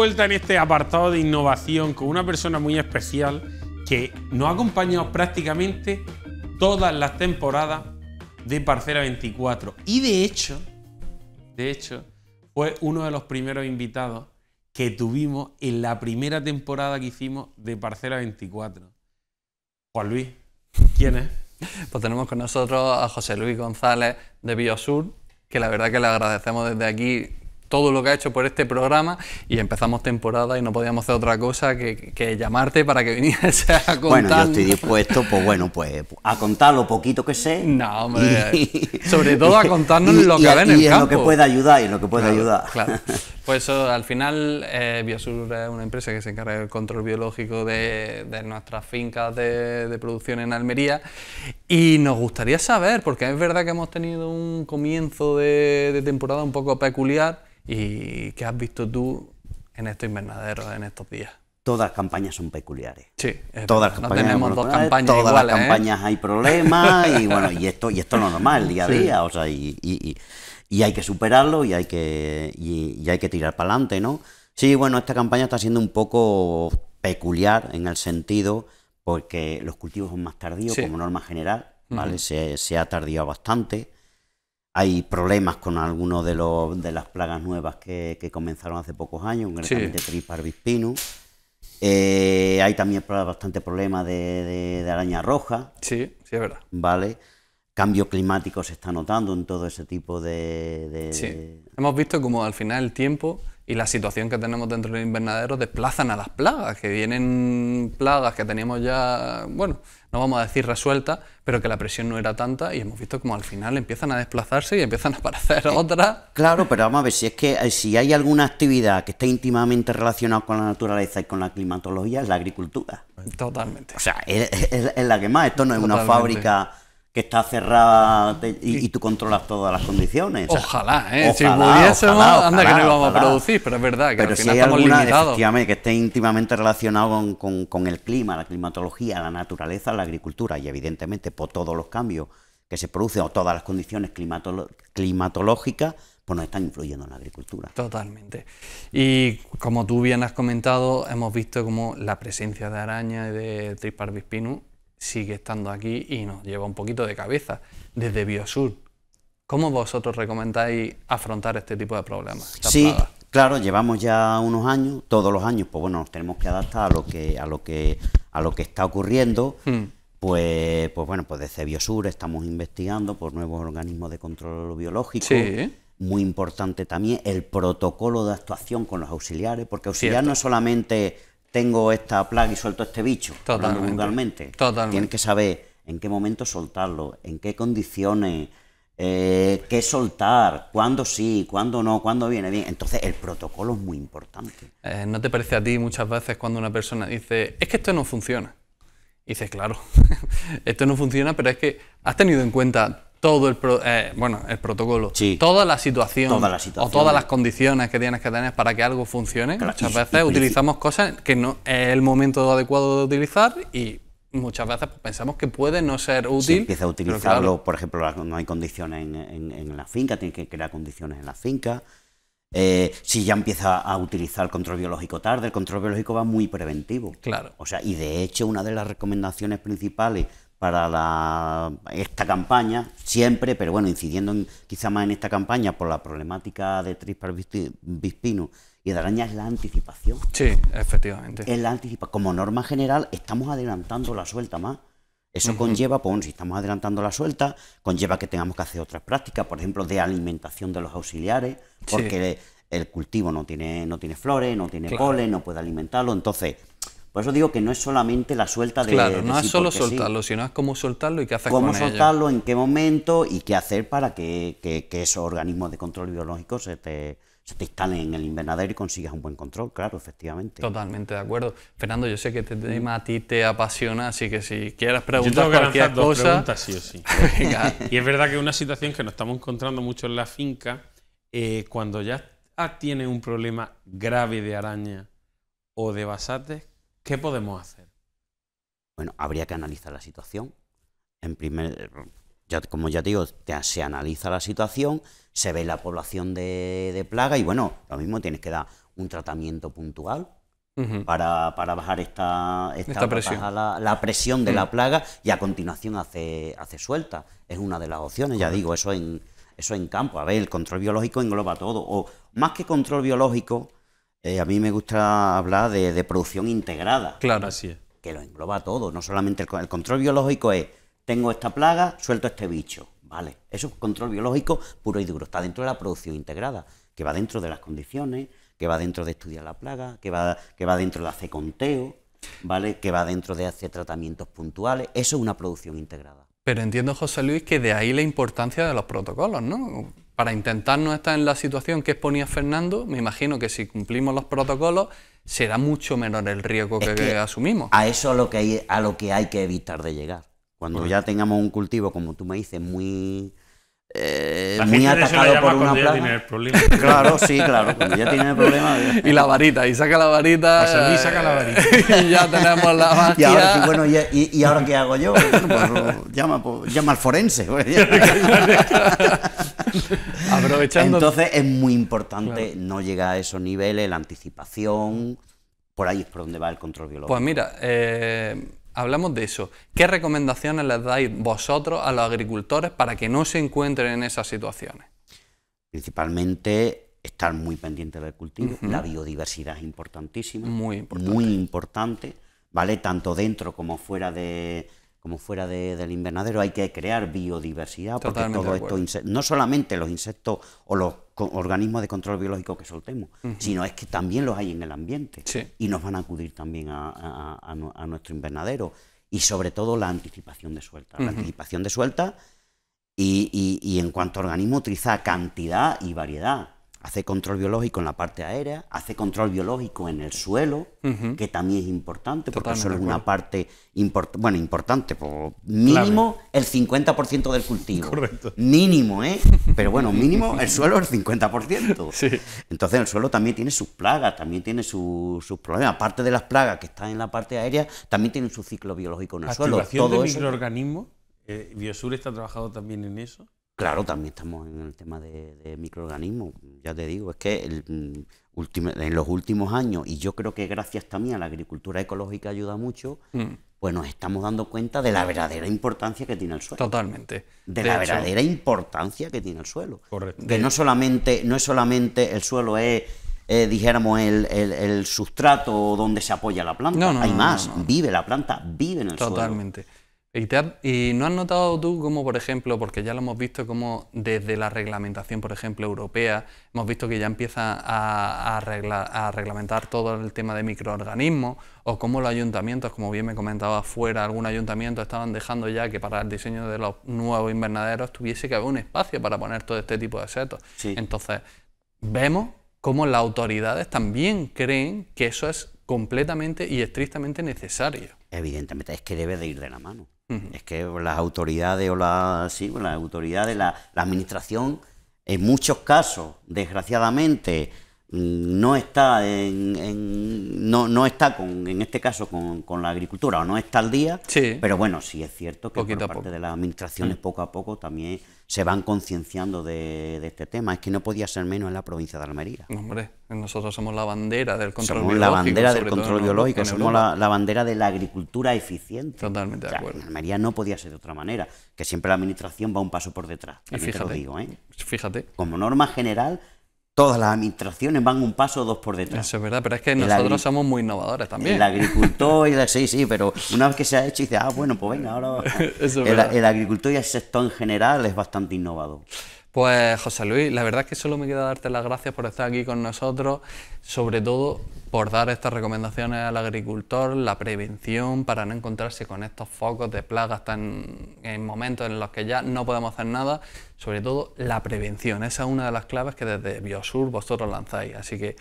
vuelta en este apartado de innovación con una persona muy especial que nos ha acompañado prácticamente todas las temporadas de Parcera 24. Y de hecho, de hecho, fue uno de los primeros invitados que tuvimos en la primera temporada que hicimos de Parcera 24. Juan Luis, ¿quién es? Pues tenemos con nosotros a José Luis González de Biosur, que la verdad que le agradecemos desde aquí todo lo que ha hecho por este programa y empezamos temporada y no podíamos hacer otra cosa que, llamarte para que vinieras a contar. Bueno, yo estoy dispuesto, pues bueno, pues a contar lo poquito que sé. No, hombre, sobre todo a contarnos lo que ven en campo. lo que pueda ayudar, y lo que pueda ayudar. Claro. Pues al final eh, Biosur es una empresa que se encarga del control biológico de, de nuestras fincas de, producción en Almería y nos gustaría saber, porque es verdad que hemos tenido un comienzo de temporada un poco peculiar, ¿Y qué has visto tú en estos invernaderos, en estos días? Todas las campañas son peculiares. Sí, todas las campañas tenemos todas las campañas hay problemas y bueno, y esto, y esto es lo normal día a día, o sea, y, hay que superarlo y hay que, hay que tirar para adelante, ¿no? Sí, bueno, esta campaña está siendo un poco peculiar en el sentido porque los cultivos son más tardíos como norma general, ¿vale? se, se, ha tardío bastante hay problemas con algunos de, los, de las plagas nuevas que, que comenzaron hace pocos años, concretamente sí. Eh, hay también bastante problemas de, araña roja. Sí, sí, es verdad. Vale. Cambio climático se está notando en todo ese tipo de. de sí. Hemos visto como al final el tiempo y la situación que tenemos dentro del invernadero desplazan a las plagas, que vienen plagas que teníamos ya, bueno, no vamos a decir resueltas, pero que la presión no era tanta y hemos visto como al final empiezan a desplazarse y empiezan a aparecer eh, otras. Claro, pero vamos a ver, si es que eh, si hay alguna actividad que esté íntimamente relacionada con la naturaleza y con la climatología, es la agricultura. Totalmente. O sea, es, la que más, esto no es una fábrica que está cerrada y, tú controlas todas las condiciones. Ojalá, ¿eh? si pudiésemos, anda que no íbamos a producir, pero es verdad que pero al final si hay alguna, que esté íntimamente relacionado con, con, el clima, la climatología, la naturaleza, la agricultura y evidentemente por todos los cambios que se producen o todas las condiciones climatológicas, pues nos están influyendo en la agricultura. Totalmente. Y como tú bien has comentado, hemos visto como la presencia de araña y de triparbispinus sigue estando aquí y nos lleva un poquito de cabeza desde Biosur. ¿Cómo vosotros recomendáis afrontar este tipo de problemas? Sí, claro, llevamos ya unos años, todos los años, pues bueno, nos tenemos que adaptar a lo que, a lo que, a lo que está ocurriendo. Hmm. Pues, pues bueno, pues desde Biosur estamos investigando por nuevos organismos de control biológico. Muy importante también el protocolo de actuación con los auxiliares, porque auxiliar no es solamente tengo esta plaga y suelto este bicho, totalmente, Totalmente. Tienes que saber en qué momento soltarlo, en qué condiciones, eh, qué soltar, cuándo sí, cuándo no, cuándo viene bien. Entonces, el protocolo es muy importante. Eh, ¿No te parece a ti muchas veces cuando una persona dice, es que esto no funciona? dices, claro, esto no funciona, pero es que has tenido en cuenta todo el, eh, bueno, el protocolo, sí. toda, la situación, o todas las condiciones que tienes que tener para que algo funcione. muchas veces utilizamos cosas que no es el momento adecuado de utilizar y muchas veces pues, pensamos que puede no ser útil. Se empieza a utilizarlo, por ejemplo, no hay condiciones en, la finca, tienes que crear condiciones en la finca. Eh, si ya empieza a utilizar el control biológico tarde, el control biológico va muy preventivo. Claro. O sea, y de hecho, una de las recomendaciones principales para esta campaña, siempre, pero bueno, incidiendo quizá más en esta campaña por la problemática de trisparvispino Bispino y de araña es la anticipación. Sí, efectivamente. Es la anticipación. Como norma general, estamos adelantando la suelta más. Eso conlleva, pues si estamos adelantando la suelta, conlleva que tengamos que hacer otras prácticas, por ejemplo, de alimentación de los auxiliares, porque el cultivo no tiene, no tiene flores, no tiene polen, no puede alimentarlo. Entonces, por eso digo que no es solamente la suelta de. Claro, no es solo soltarlo, sino es cómo soltarlo y qué hacer cómo soltarlo, en qué momento y qué hacer para que, esos organismos de control biológico se te, instalen en el invernadero y consigas un buen control, claro, efectivamente. Totalmente de acuerdo. Fernando, yo sé que este tema a ti te apasiona, así que si quieres preguntar yo tengo dos Preguntas, sí o sí. y es verdad que una situación que nos estamos encontrando mucho en la finca, eh, cuando ya tiene un problema grave de araña o de basates, ¿Qué podemos hacer? Bueno, habría que analizar la situación. En primer, ya, como ya digo, se analiza la situación, se ve la población de, plaga y bueno, lo mismo tienes que dar un tratamiento puntual. para, bajar esta, esta, presión. la, presión de la mm. plaga y a continuación hace, hace suelta. Es una de las opciones, ya digo, eso en, eso en campo. A ver, el control biológico engloba todo. O más que control biológico, eh, a mí me gusta hablar de, producción integrada. Claro, así Que lo engloba todo, no solamente el, el control biológico es, tengo esta plaga, suelto este bicho. Vale, eso es control biológico puro y duro, está dentro de la producción integrada, que va dentro de las condiciones, que va dentro de estudiar la plaga, que va, que va dentro de hacer conteo, ¿vale? que va dentro de hacer tratamientos puntuales. Eso es una producción integrada. Pero entiendo, José Luis, que de ahí la importancia de los protocolos, ¿no? para intentar no estar en la situación que exponía Fernando, me imagino que si cumplimos los protocolos será mucho menor el riesgo que, asumimos. A eso es lo que hay, a lo que hay que evitar de llegar. Cuando ya tengamos un cultivo, como tú me dices, muy eh, muy atacado por una plaga. Claro, sí, claro, cuando ya tiene el problema. y la varita, y saca la varita. y pues la varita. ya tenemos la varita. Y ahora, qué hago yo? pues, llama, pues, al forense. Aprovechando. Entonces es muy importante no llegar a esos niveles, la anticipación. Por ahí es por donde va el control biológico. Pues mira, eh, hablamos de eso. ¿Qué recomendaciones les dais vosotros a los agricultores para que no se encuentren en esas situaciones? Principalmente estar muy pendiente del cultivo. La biodiversidad es importantísima. Muy Muy importante, ¿vale? Tanto dentro como fuera de, como fuera de, del invernadero, hay que crear biodiversidad, porque todo esto, no solamente los insectos o los organismos de control biológico que soltemos, sino es que también los hay en el ambiente y nos van a acudir también a, nuestro invernadero y sobre todo la anticipación de suelta. La anticipación de suelta y, en cuanto a organismo utiliza cantidad y variedad hace control biológico en la parte aérea, hace control biológico en el suelo, que también es importante, porque el suelo es una parte bueno, importante, por mínimo el 50% del cultivo. Correcto. Mínimo, ¿eh? Pero bueno, mínimo el suelo el 50%. Sí. Entonces el suelo también tiene sus plagas, también tiene sus problemas. Aparte de las plagas que están en la parte aérea, también tienen su ciclo biológico en el Activación suelo. Todo de microorganismos? Eh, ¿Biosur está trabajado también en eso? Claro, también estamos en el tema de, microorganismos. Ya te digo, es que el, mm, en los últimos años, y yo creo que gracias también a la agricultura ecológica ayuda mucho, mm. pues nos estamos dando cuenta de la verdadera importancia que tiene el suelo. Totalmente. De, la verdadera importancia que tiene el suelo. Correcto. Que no solamente, no es solamente el suelo es dijéramos, el, sustrato donde se apoya la planta. Hay más, vive la planta, vive en el suelo. Totalmente. ¿Y, no has notado tú cómo, por ejemplo, porque ya lo hemos visto como desde la reglamentación, por ejemplo, europea, hemos visto que ya empieza a, reglamentar todo el tema de microorganismos, o cómo los ayuntamientos, como bien me comentaba afuera, algún ayuntamiento estaban dejando ya que para el diseño de los nuevos invernaderos tuviese que haber un espacio para poner todo este tipo de setos. Entonces, vemos cómo las autoridades también creen que eso es completamente y estrictamente necesario. Evidentemente, es que debe de ir de la mano. Es que las autoridades o la, sí, las autoridades, la, la, administración, en muchos casos, desgraciadamente, mm, no está en, en no, no, está con, en este caso con, con, la agricultura o no está al día. Pero bueno, sí es cierto que por parte de las administraciones mm. poco a poco también se van concienciando de, este tema. Es que no podía ser menos en la provincia de Almería. Hombre, nosotros somos la bandera del control biológico. Somos la bandera del control biológico, somos la, bandera de la agricultura eficiente. Totalmente de acuerdo. En Almería no podía ser de otra manera, que siempre la administración va un paso por detrás. Y ¿eh? fíjate. Como norma general, todas las administraciones van un paso o dos por detrás. Eso es verdad, pero es que nosotros somos muy innovadores también. El agricultor, y la, sí, sí, pero una vez que se ha hecho, dice, ah, bueno, pues venga, ahora. el, el, agricultor y el sector en general es bastante innovador. Pues José Luis, la verdad es que solo me queda darte las gracias por estar aquí con nosotros, sobre todo por dar estas recomendaciones al agricultor, la prevención para no encontrarse con estos focos de plagas en momentos en los que ya no podemos hacer nada, sobre todo la prevención, esa es una de las claves que desde Biosur vosotros lanzáis, así que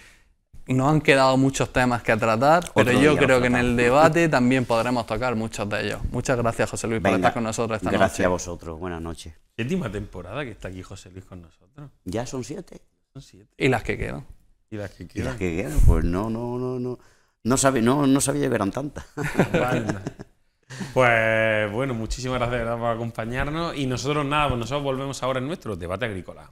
nos han quedado muchos temas que tratar, pero yo creo que en el debate también podremos tocar muchos de ellos. Muchas gracias, José Luis, por estar con nosotros esta noche. Gracias a vosotros, buenas noches. Séptima temporada que está aquí José Luis con nosotros. Ya son siete. Son siete. ¿Y las que quedan? ¿Y las que quedan? Pues no, no, no, no. No sabía, no, no sabía que eran tantas. pues bueno, muchísimas gracias por acompañarnos. Y nosotros nada, pues nosotros volvemos ahora en nuestro debate agrícola.